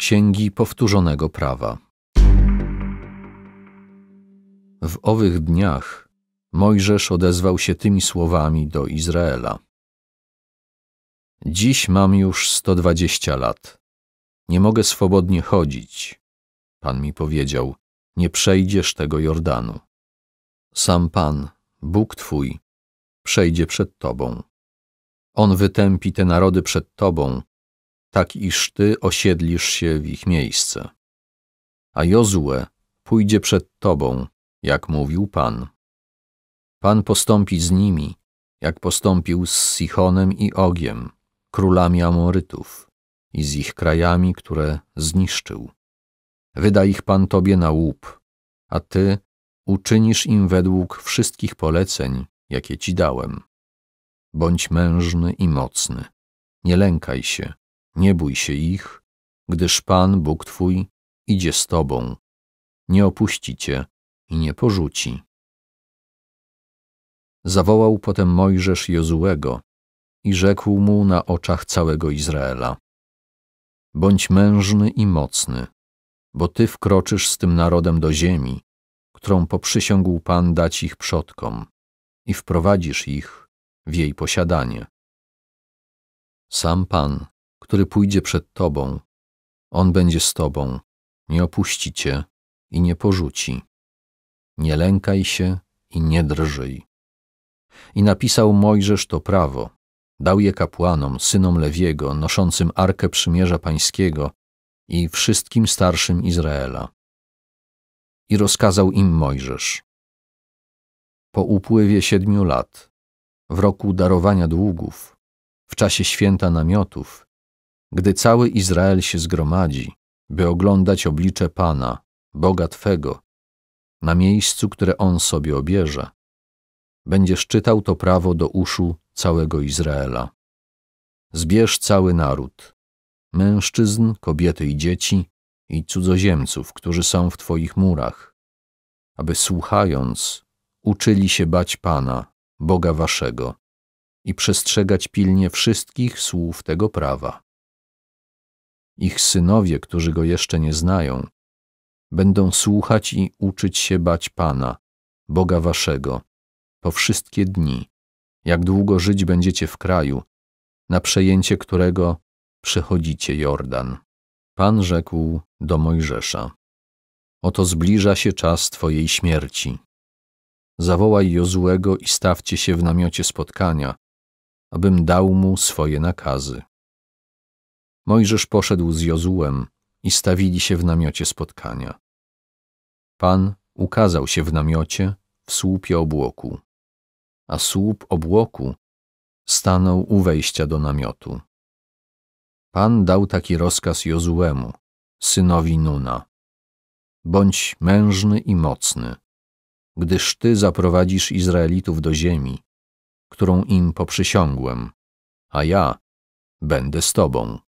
Księgi Powtórzonego Prawa. W owych dniach Mojżesz odezwał się tymi słowami do Izraela: Dziś mam już 120 lat. Nie mogę swobodnie chodzić. Pan mi powiedział: Nie przejdziesz tego Jordanu. Sam Pan, Bóg Twój, przejdzie przed Tobą. On wytępi te narody przed Tobą tak iż ty osiedlisz się w ich miejsce. A Jozue pójdzie przed tobą, jak mówił Pan. Pan postąpi z nimi, jak postąpił z Sichonem i Ogiem, królami Amorytów, i z ich krajami, które zniszczył. Wyda ich Pan Tobie na łup, a Ty uczynisz im według wszystkich poleceń, jakie Ci dałem. Bądź mężny i mocny, nie lękaj się, nie bój się ich, gdyż Pan, Bóg Twój, idzie z Tobą. Nie opuści Cię i nie porzuci. Zawołał potem Mojżesz Jozułego i rzekł mu na oczach całego Izraela. Bądź mężny i mocny, bo Ty wkroczysz z tym narodem do ziemi, którą poprzysiągł Pan dać ich przodkom i wprowadzisz ich w jej posiadanie. Sam Pan który pójdzie przed Tobą. On będzie z Tobą, nie opuści Cię i nie porzuci. Nie lękaj się i nie drżyj. I napisał Mojżesz to prawo. Dał je kapłanom, synom Lewiego, noszącym Arkę Przymierza Pańskiego i wszystkim starszym Izraela. I rozkazał im Mojżesz. Po upływie siedmiu lat, w roku darowania długów, w czasie święta namiotów, gdy cały Izrael się zgromadzi, by oglądać oblicze Pana, Boga Twego, na miejscu, które On sobie obierze. Będziesz czytał to prawo do uszu całego Izraela. Zbierz cały naród, mężczyzn, kobiety i dzieci i cudzoziemców, którzy są w Twoich murach, aby słuchając uczyli się bać Pana, Boga Waszego i przestrzegać pilnie wszystkich słów tego prawa ich synowie, którzy go jeszcze nie znają, będą słuchać i uczyć się bać Pana, Boga Waszego, po wszystkie dni, jak długo żyć będziecie w kraju, na przejęcie którego przechodzicie Jordan. Pan rzekł do Mojżesza: Oto zbliża się czas Twojej śmierci. Zawołaj Jozłego i stawcie się w namiocie spotkania, abym dał mu swoje nakazy. Mojżesz poszedł z Jozułem i stawili się w namiocie spotkania. Pan ukazał się w namiocie w słupie obłoku, a słup obłoku stanął u wejścia do namiotu. Pan dał taki rozkaz Jozułemu, synowi Nuna. Bądź mężny i mocny, gdyż ty zaprowadzisz Izraelitów do ziemi, którą im poprzysiągłem, a ja będę z tobą.